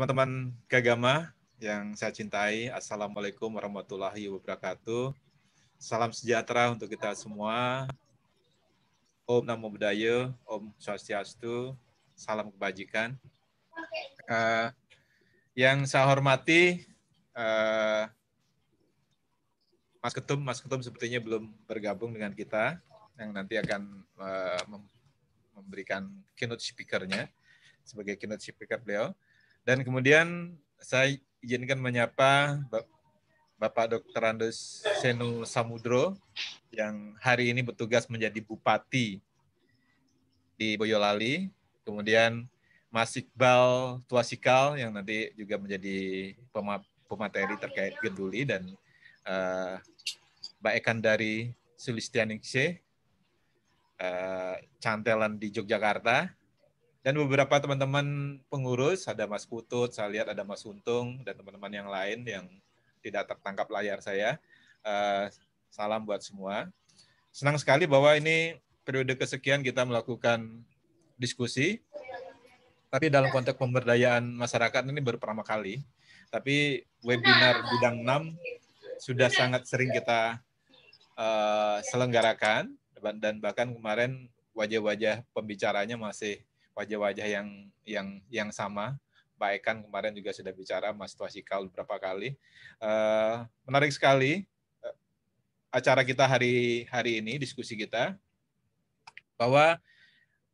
teman-teman keagama yang saya cintai, Assalamualaikum warahmatullahi wabarakatuh. Salam sejahtera untuk kita semua. Om Namo Buddhaya, Om Swastiastu, salam kebajikan. Uh, yang saya hormati, uh, Mas Ketum, Mas Ketum sepertinya belum bergabung dengan kita, yang nanti akan uh, memberikan keynote speaker-nya sebagai keynote speaker beliau. Dan kemudian saya izinkan menyapa Bapak Dr. Andes Seno Samudro yang hari ini bertugas menjadi Bupati di Boyolali. Kemudian Mas Iqbal Tuasikal yang nanti juga menjadi pemateri terkait geduli dan uh, Mbak Ekan dari uh, eh, Cantelan di Yogyakarta, dan beberapa teman-teman pengurus ada Mas Putut, saya lihat ada Mas Untung dan teman-teman yang lain yang tidak tertangkap layar saya. Eh, salam buat semua. Senang sekali bahwa ini periode kesekian kita melakukan diskusi, tapi dalam konteks pemberdayaan masyarakat ini baru pertama kali. Tapi webinar bidang 6 sudah sangat sering kita uh, selenggarakan dan bahkan kemarin wajah-wajah pembicaranya masih wajah-wajah yang yang yang sama. Baik Ekan kemarin juga sudah bicara, Mas Tuasikal beberapa kali. Uh, menarik sekali eh, acara kita hari hari ini, diskusi kita, bahwa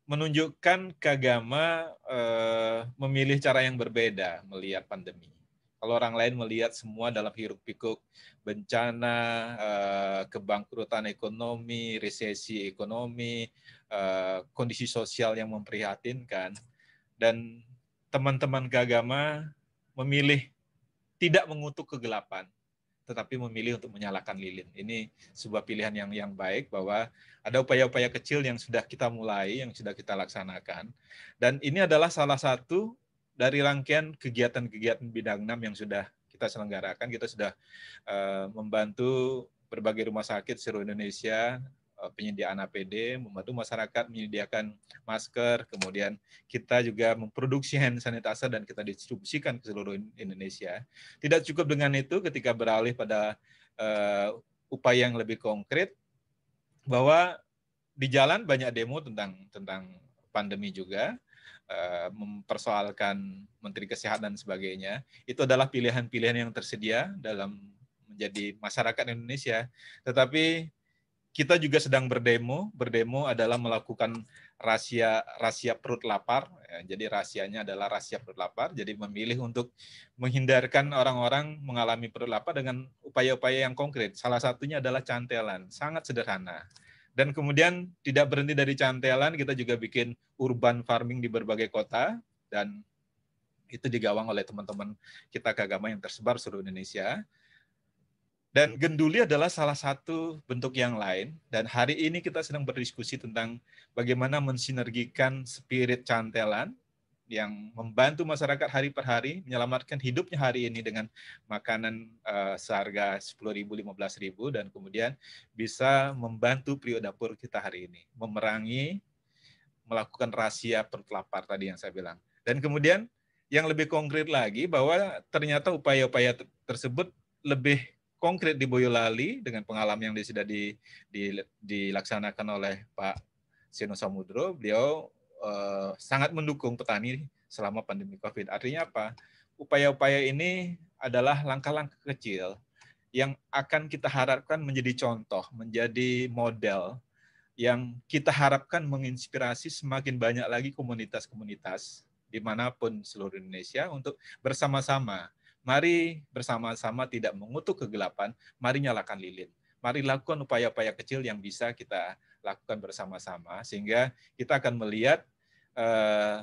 menunjukkan kagama uh, memilih cara yang berbeda melihat pandemi kalau orang lain melihat semua dalam hiruk pikuk bencana, eh, kebangkrutan ekonomi, resesi ekonomi, eh, kondisi sosial yang memprihatinkan, dan teman-teman keagama memilih tidak mengutuk kegelapan, tetapi memilih untuk menyalakan lilin. Ini sebuah pilihan yang yang baik bahwa ada upaya-upaya kecil yang sudah kita mulai, yang sudah kita laksanakan. Dan ini adalah salah satu dari rangkaian kegiatan-kegiatan bidang 6 yang sudah kita selenggarakan, kita sudah uh, membantu berbagai rumah sakit seluruh Indonesia uh, penyediaan APD, membantu masyarakat menyediakan masker, kemudian kita juga memproduksi hand sanitizer dan kita distribusikan ke seluruh Indonesia. Tidak cukup dengan itu ketika beralih pada uh, upaya yang lebih konkret bahwa di jalan banyak demo tentang tentang pandemi juga Eh, mempersoalkan Menteri Kesehatan dan sebagainya, itu adalah pilihan-pilihan yang tersedia dalam menjadi masyarakat Indonesia. Tetapi kita juga sedang berdemo. Berdemo adalah melakukan rahasia rahasia perut lapar. Ya, jadi rahasianya adalah rahasia perut lapar. Jadi memilih untuk menghindarkan orang-orang mengalami perut lapar dengan upaya-upaya yang konkret. Salah satunya adalah cantelan. Sangat sederhana. Dan kemudian tidak berhenti dari cantelan, kita juga bikin urban farming di berbagai kota dan itu digawang oleh teman-teman kita keagama yang tersebar seluruh Indonesia. Dan genduli adalah salah satu bentuk yang lain. Dan hari ini kita sedang berdiskusi tentang bagaimana mensinergikan spirit cantelan yang membantu masyarakat hari per hari menyelamatkan hidupnya hari ini dengan makanan uh, seharga 10.000 ribu dan kemudian bisa membantu prio dapur kita hari ini memerangi melakukan rahasia lapar tadi yang saya bilang. Dan kemudian yang lebih konkret lagi bahwa ternyata upaya-upaya tersebut lebih konkret di Boyolali dengan pengalaman yang sudah dilaksanakan oleh Pak Sino Samudro, beliau Eh, sangat mendukung petani selama pandemi COVID. Artinya apa? Upaya-upaya ini adalah langkah-langkah kecil yang akan kita harapkan menjadi contoh, menjadi model yang kita harapkan menginspirasi semakin banyak lagi komunitas-komunitas dimanapun seluruh Indonesia untuk bersama-sama. Mari bersama-sama tidak mengutuk kegelapan, mari nyalakan lilin. Mari lakukan upaya-upaya kecil yang bisa kita lakukan bersama-sama sehingga kita akan melihat Eh,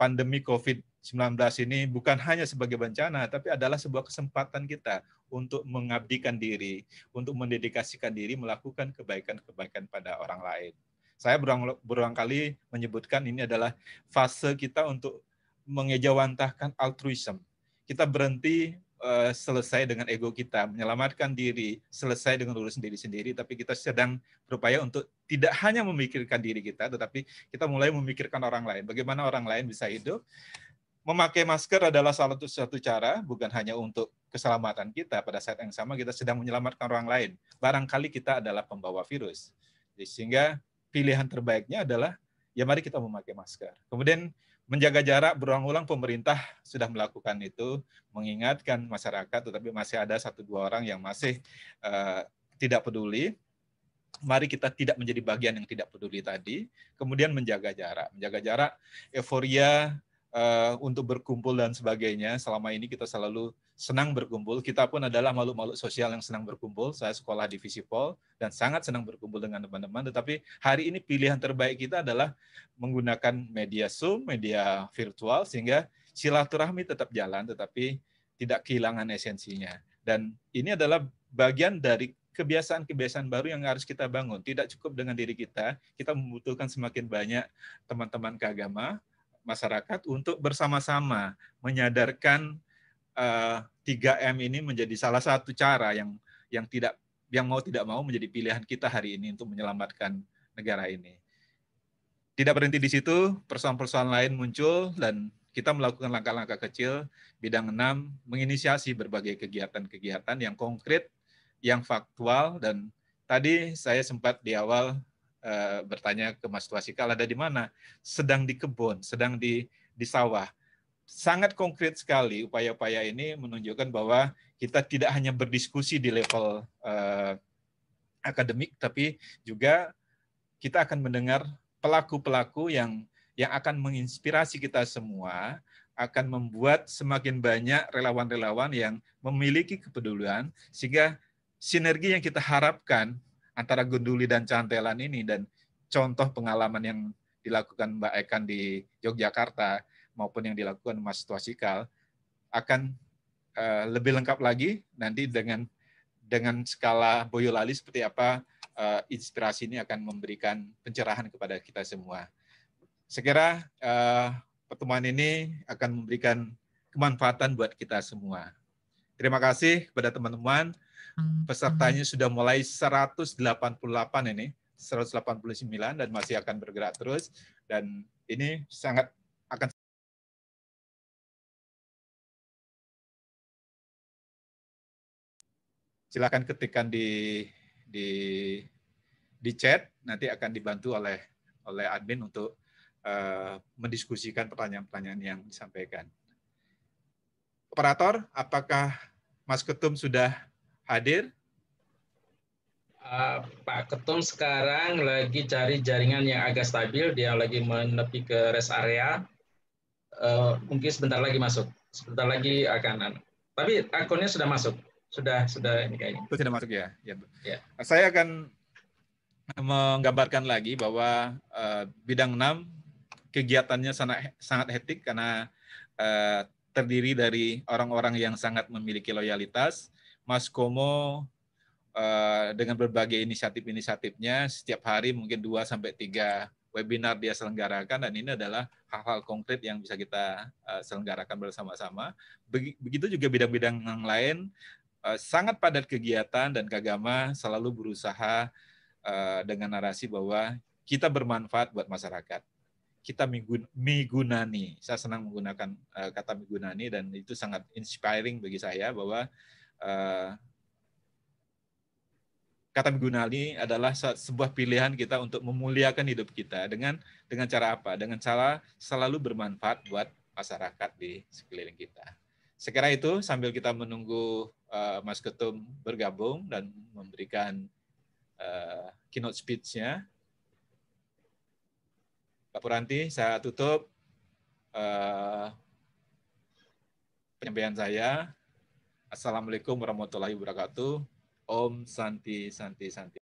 pandemi COVID-19 ini bukan hanya sebagai bencana, tapi adalah sebuah kesempatan kita untuk mengabdikan diri, untuk mendedikasikan diri, melakukan kebaikan-kebaikan pada orang lain. Saya berulang, berulang kali menyebutkan ini adalah fase kita untuk mengejawantahkan altruisme. Kita berhenti Eh, selesai dengan ego kita, menyelamatkan diri, selesai dengan urusan diri sendiri, tapi kita sedang berupaya untuk tidak hanya memikirkan diri kita, tetapi kita mulai memikirkan orang lain. Bagaimana orang lain bisa hidup? Memakai masker adalah salah satu, satu cara, bukan hanya untuk keselamatan kita. Pada saat yang sama kita sedang menyelamatkan orang lain. Barangkali kita adalah pembawa virus. Sehingga pilihan terbaiknya adalah ya mari kita memakai masker. Kemudian menjaga jarak berulang-ulang pemerintah sudah melakukan itu mengingatkan masyarakat tetapi masih ada satu dua orang yang masih uh, tidak peduli mari kita tidak menjadi bagian yang tidak peduli tadi kemudian menjaga jarak menjaga jarak euforia uh, untuk berkumpul dan sebagainya. Selama ini kita selalu senang berkumpul. Kita pun adalah makhluk-makhluk sosial yang senang berkumpul. Saya sekolah di Visipol dan sangat senang berkumpul dengan teman-teman. Tetapi hari ini pilihan terbaik kita adalah menggunakan media Zoom, media virtual, sehingga silaturahmi tetap jalan, tetapi tidak kehilangan esensinya. Dan ini adalah bagian dari kebiasaan-kebiasaan baru yang harus kita bangun. Tidak cukup dengan diri kita, kita membutuhkan semakin banyak teman-teman keagama, masyarakat untuk bersama-sama menyadarkan uh, eh, 3M ini menjadi salah satu cara yang yang tidak yang mau tidak mau menjadi pilihan kita hari ini untuk menyelamatkan negara ini. Tidak berhenti di situ, persoalan-persoalan lain muncul dan kita melakukan langkah-langkah kecil bidang 6 menginisiasi berbagai kegiatan-kegiatan yang konkret, yang faktual dan tadi saya sempat di awal Eh, bertanya ke Mas Twasikal ada di mana? Sedang di kebun, sedang di di sawah. Sangat konkret sekali upaya-upaya ini menunjukkan bahwa kita tidak hanya berdiskusi di level uh, akademik, tapi juga kita akan mendengar pelaku-pelaku yang yang akan menginspirasi kita semua akan membuat semakin banyak relawan-relawan yang memiliki kepedulian sehingga sinergi yang kita harapkan antara Gunduli dan Cantelan ini dan contoh pengalaman yang dilakukan Mbak Ekan di Yogyakarta maupun yang dilakukan Mas Tuasikal akan uh, lebih lengkap lagi nanti dengan dengan skala Boyolali seperti apa uh, inspirasi ini akan memberikan pencerahan kepada kita semua. Sekira uh, eh, pertemuan ini akan memberikan kemanfaatan buat kita semua. Terima kasih kepada teman-teman. Hmm, pesertanya hmm. sudah mulai 188 ini, 189 dan masih akan bergerak terus dan ini sangat akan silakan ketikkan di di di chat nanti akan dibantu oleh oleh admin untuk uh, mendiskusikan pertanyaan-pertanyaan yang disampaikan. Operator, apakah Mas Ketum sudah Adir, Uh, Pak Ketum sekarang lagi cari jaringan yang agak stabil, dia lagi menepi ke rest area. Uh, mungkin sebentar lagi masuk, sebentar lagi akan. Anu. Tapi akunnya sudah masuk, sudah sudah ini kayaknya. sudah masuk ya. ya. ya. Saya akan menggambarkan lagi bahwa uh, bidang 6 kegiatannya sangat sangat hektik karena uh, terdiri dari orang-orang yang sangat memiliki loyalitas, Mas Komo eh, dengan berbagai inisiatif-inisiatifnya setiap hari mungkin dua sampai tiga webinar dia selenggarakan dan ini adalah hal-hal konkret yang bisa kita eh, selenggarakan bersama-sama. Begitu juga bidang-bidang yang lain eh, sangat padat kegiatan dan Kagama selalu berusaha dengan narasi bahwa kita bermanfaat buat masyarakat. Kita migunani. Saya senang menggunakan kata migunani dan itu sangat inspiring bagi saya bahwa Eh, kata Gunali adalah sebuah pilihan kita untuk memuliakan hidup kita dengan dengan cara apa? Dengan cara selalu bermanfaat buat masyarakat di sekeliling kita. Sekira itu sambil kita menunggu uh, Mas Ketum bergabung dan memberikan uh, keynote speech-nya. Pak Puranti, saya tutup uh, penyampaian saya. Assalamualaikum warahmatullahi wabarakatuh. Om Santi Santi Santi.